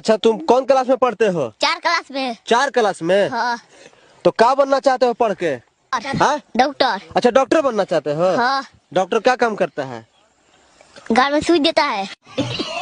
अच्छा तुम कौन क्लास में पढ़ते हो चार क्लास में चार क्लास में हाँ। तो क्या बनना चाहते हो पढ़ के हाँ? डॉक्टर अच्छा डॉक्टर बनना चाहते हो हाँ। डॉक्टर क्या काम करता है घर में सुई देता है